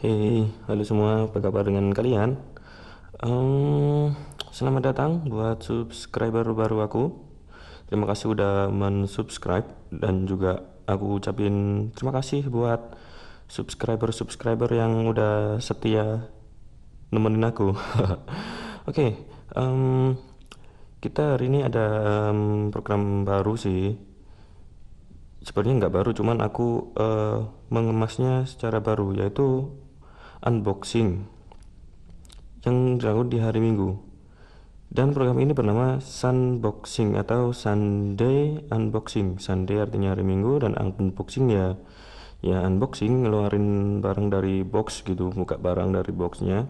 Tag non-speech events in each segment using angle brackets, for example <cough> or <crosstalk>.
Hei, halo semua, apa kabar dengan kalian? Um, selamat datang buat subscriber baru aku. Terima kasih udah mensubscribe dan juga aku ucapin terima kasih buat subscriber-subscriber yang udah setia nemenin aku. <laughs> Oke, okay, um, kita hari ini ada um, program baru sih. Sebenarnya nggak baru, cuman aku uh, mengemasnya secara baru, yaitu unboxing yang dilakukan di hari Minggu. Dan program ini bernama Sunboxing atau Sunday Unboxing. Sunday artinya hari Minggu dan unboxing ya ya unboxing ngeluarin barang dari box gitu, buka barang dari boxnya.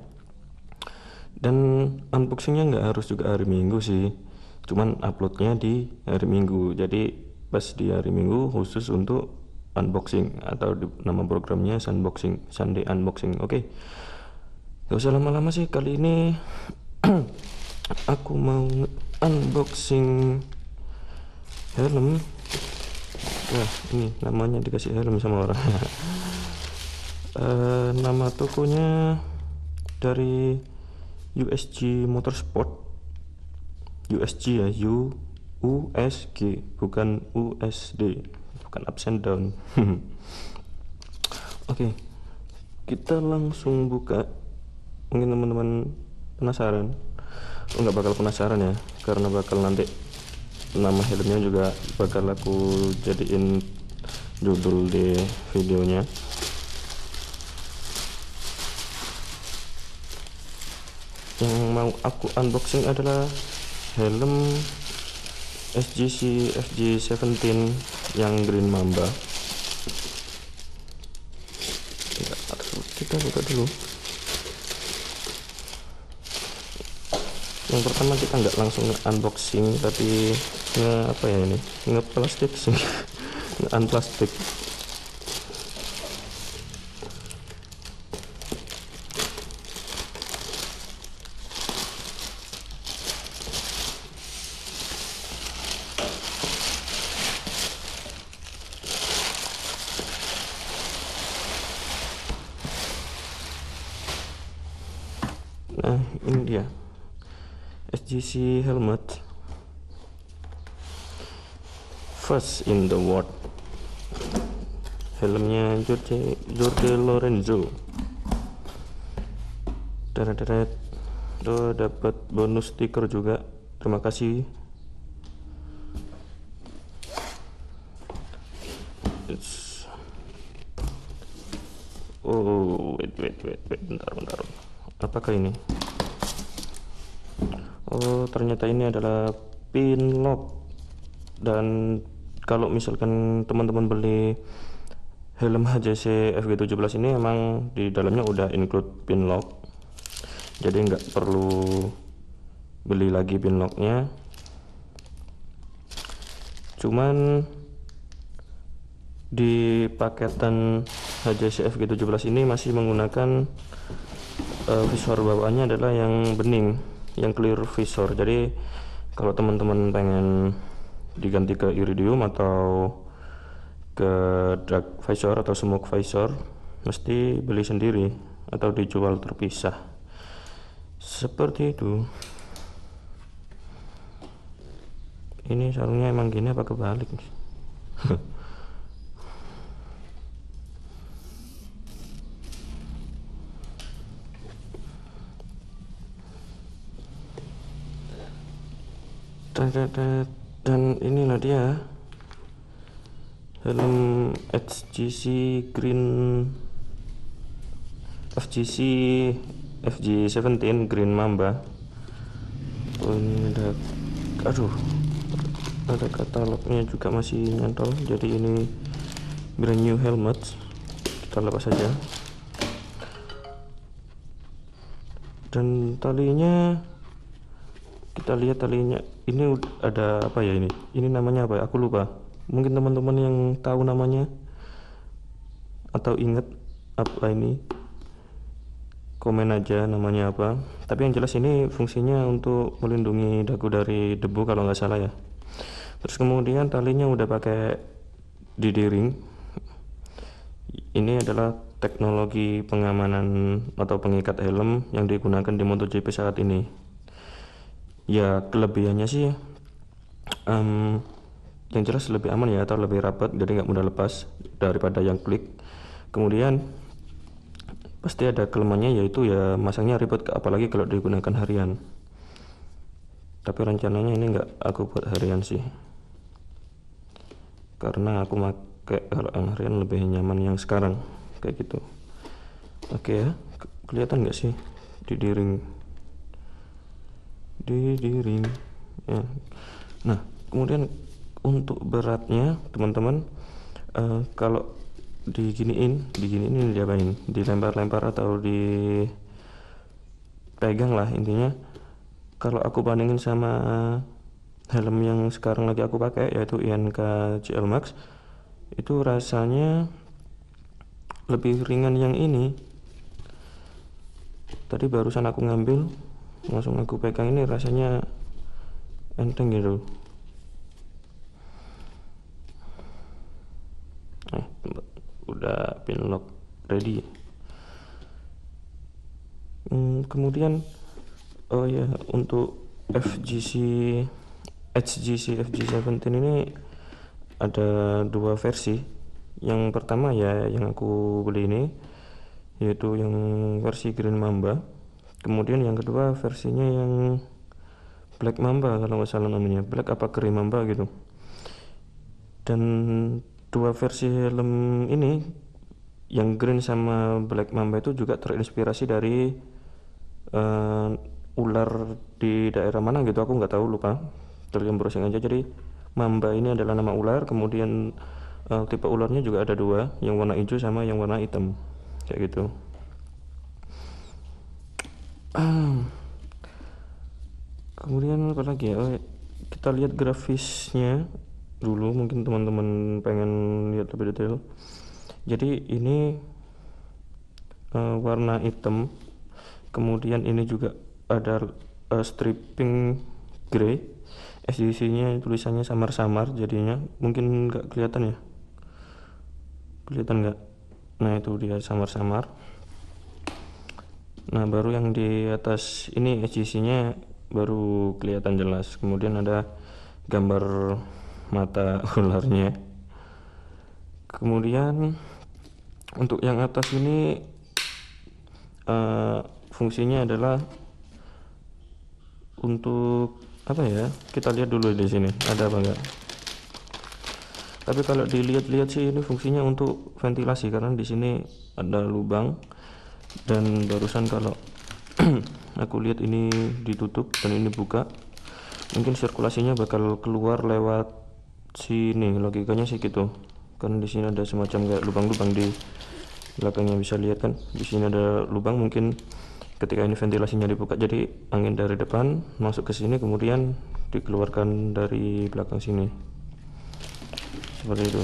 Dan unboxingnya nggak harus juga hari Minggu sih, cuman uploadnya di hari Minggu. Jadi pas di hari Minggu khusus untuk unboxing atau di, nama programnya sunboxing, Sunday unboxing oke okay. gak usah lama-lama sih kali ini <clears throat> aku mau unboxing helm nah ini namanya dikasih helm sama orang uh, <laughs> nama tokonya dari USG Motorsport USG ya U USG bukan USD bukan ups and down <laughs> oke okay. kita langsung buka mungkin teman-teman penasaran nggak bakal penasaran ya karena bakal nanti nama helmnya juga bakal aku jadiin judul di videonya yang mau aku unboxing adalah helm SGC FG17 yang Green Mamba ya, kita, buka dulu yang pertama kita nggak langsung unboxing tapi nge apa ya ini nge plastik sih <laughs> nge unplastik eh ini dia SGC helmet first in the world helmnya Jorge, Jorge Lorenzo deret tuh dapat bonus stiker juga terima kasih It's... oh wait wait wait wait bentar bentar apakah ini Oh ternyata ini adalah pin lock dan kalau misalkan teman-teman beli helm HJC FG17 ini emang di dalamnya udah include pin lock jadi nggak perlu beli lagi pin locknya cuman di paketan HJC FG17 ini masih menggunakan uh, visor bawaannya adalah yang bening yang clear visor jadi kalau teman-teman pengen diganti ke iridium atau ke dark visor atau smoke visor mesti beli sendiri atau dijual terpisah seperti itu ini sarungnya emang gini apa kebalik <laughs> dan inilah dia helm HGC green FGC FG17 green mamba oh, ini ada aduh ada katalognya juga masih nyantol jadi ini brand new helmet kita lepas saja dan talinya kita lihat talinya ini ada apa ya ini ini namanya apa ya? aku lupa mungkin teman-teman yang tahu namanya atau ingat apa ini komen aja namanya apa tapi yang jelas ini fungsinya untuk melindungi dagu dari debu kalau nggak salah ya terus kemudian talinya udah pakai didiring ini adalah teknologi pengamanan atau pengikat helm yang digunakan di MotoGP saat ini ya kelebihannya sih um, yang jelas lebih aman ya atau lebih rapat jadi nggak mudah lepas daripada yang klik kemudian pasti ada kelemahannya yaitu ya masangnya ribet apalagi kalau digunakan harian tapi rencananya ini nggak aku buat harian sih karena aku pakai kalau harian lebih nyaman yang sekarang kayak gitu oke ya kelihatan nggak sih di diring di ya. nah kemudian untuk beratnya teman-teman uh, kalau diginiin diginiin diapain dilempar-lempar atau di pegang lah intinya kalau aku bandingin sama helm yang sekarang lagi aku pakai yaitu INK CL Max itu rasanya lebih ringan yang ini tadi barusan aku ngambil langsung aku pegang ini rasanya enteng gitu eh udah pin lock ready hmm, kemudian oh ya untuk FGC HGC FG17 ini ada dua versi yang pertama ya yang aku beli ini yaitu yang versi Green Mamba kemudian yang kedua versinya yang Black Mamba kalau nggak salah namanya Black apa Grey Mamba gitu dan dua versi helm ini yang green sama black mamba itu juga terinspirasi dari uh, ular di daerah mana gitu aku nggak tahu lupa terlihat browsing aja jadi mamba ini adalah nama ular kemudian uh, tipe ularnya juga ada dua yang warna hijau sama yang warna hitam kayak gitu Ah. kemudian apa lagi ya kita lihat grafisnya dulu mungkin teman-teman pengen lihat lebih detail jadi ini uh, warna hitam kemudian ini juga ada uh, stripping grey SDC nya tulisannya samar-samar jadinya mungkin nggak kelihatan ya kelihatan nggak nah itu dia samar-samar Nah, baru yang di atas ini HCC-nya baru kelihatan jelas. Kemudian ada gambar mata <laughs> ularnya. Kemudian untuk yang atas ini uh, fungsinya adalah untuk apa ya? Kita lihat dulu di sini ada apa enggak. Tapi kalau dilihat-lihat sih ini fungsinya untuk ventilasi karena di sini ada lubang dan barusan kalau <clears throat> aku lihat ini ditutup dan ini buka mungkin sirkulasinya bakal keluar lewat sini logikanya sih gitu kan di sini ada semacam kayak lubang-lubang di belakangnya bisa lihat kan di sini ada lubang mungkin ketika ini ventilasinya dibuka jadi angin dari depan masuk ke sini kemudian dikeluarkan dari belakang sini seperti itu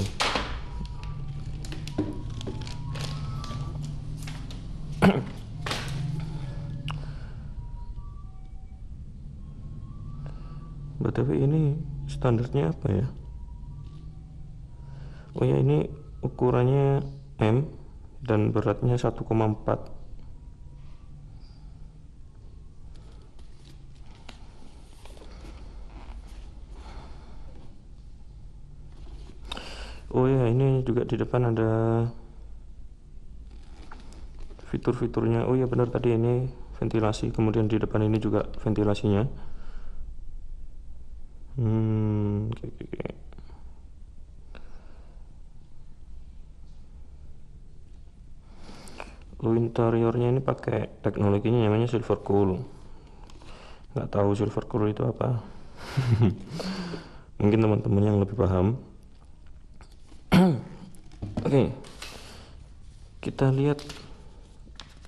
btw ini standarnya apa ya oh ya ini ukurannya m dan beratnya 1,4 Oh ya, ini juga di depan ada fitur-fiturnya. Oh ya, benar tadi ini ventilasi, kemudian di depan ini juga ventilasinya. Hmm. interiornya ini pakai teknologinya namanya silver cool. Nggak tahu silver cool itu apa. <laughs> Mungkin teman-teman yang lebih paham. <clears throat> Oke. Okay. Kita lihat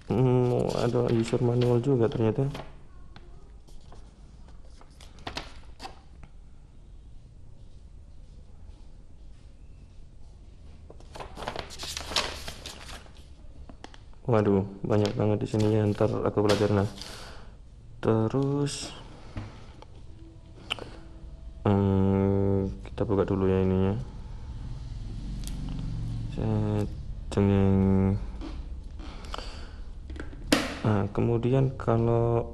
hmm, ada user manual juga ternyata. waduh banyak banget di sini ya ntar aku belajar nah terus hmm, kita buka dulu ya ininya cengeng nah kemudian kalau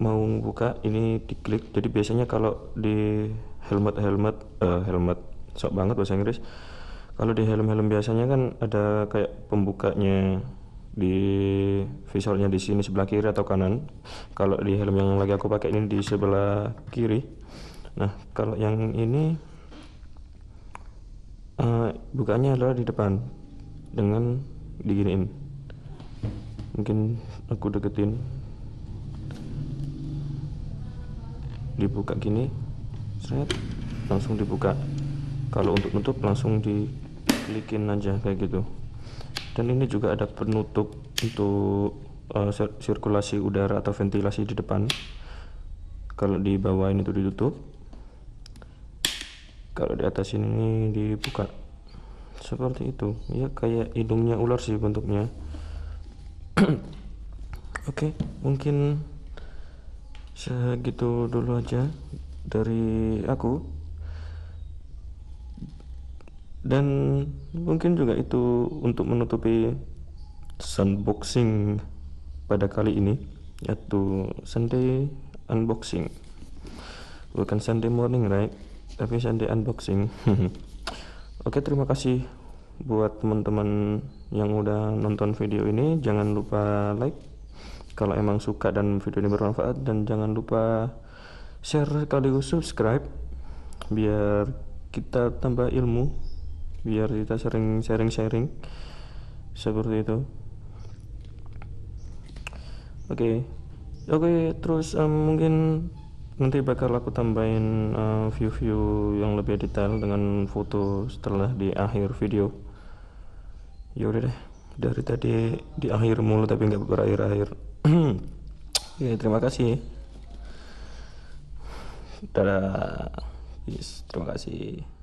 mau buka ini diklik jadi biasanya kalau di helmet helmet uh, helmet sok banget bahasa Inggris kalau di helm helm biasanya kan ada kayak pembukanya di visornya di sini sebelah kiri atau kanan kalau di helm yang lagi aku pakai ini di sebelah kiri nah kalau yang ini uh, eh, bukanya adalah di depan dengan diginiin mungkin aku deketin dibuka gini Set. langsung dibuka kalau untuk nutup langsung diklikin aja kayak gitu dan ini juga ada penutup untuk uh, sirkulasi udara atau ventilasi di depan kalau di bawah ini tuh ditutup kalau di atas ini dibuka seperti itu ya kayak hidungnya ular sih bentuknya <clears throat> oke okay, mungkin segitu dulu aja dari aku dan mungkin juga itu untuk menutupi unboxing pada kali ini yaitu Sunday unboxing bukan Sunday morning right tapi Sunday unboxing <laughs> oke terima kasih buat teman-teman yang udah nonton video ini jangan lupa like kalau emang suka dan video ini bermanfaat dan jangan lupa share sekaligus subscribe biar kita tambah ilmu biar kita sering sharing-sharing seperti itu oke okay. oke okay, terus um, mungkin nanti bakal aku tambahin eh, view-view uh, view -view yang lebih detail dengan foto setelah di akhir video yaudah deh dari tadi di akhir mulu tapi nggak berakhir-akhir ya <clears throat> terima kasih dadah yes, terima kasih